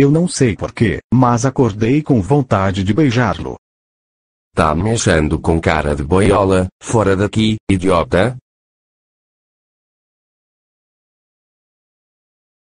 Eu não sei porquê, mas acordei com vontade de beijá-lo. Tá me achando com cara de boiola, fora daqui, idiota?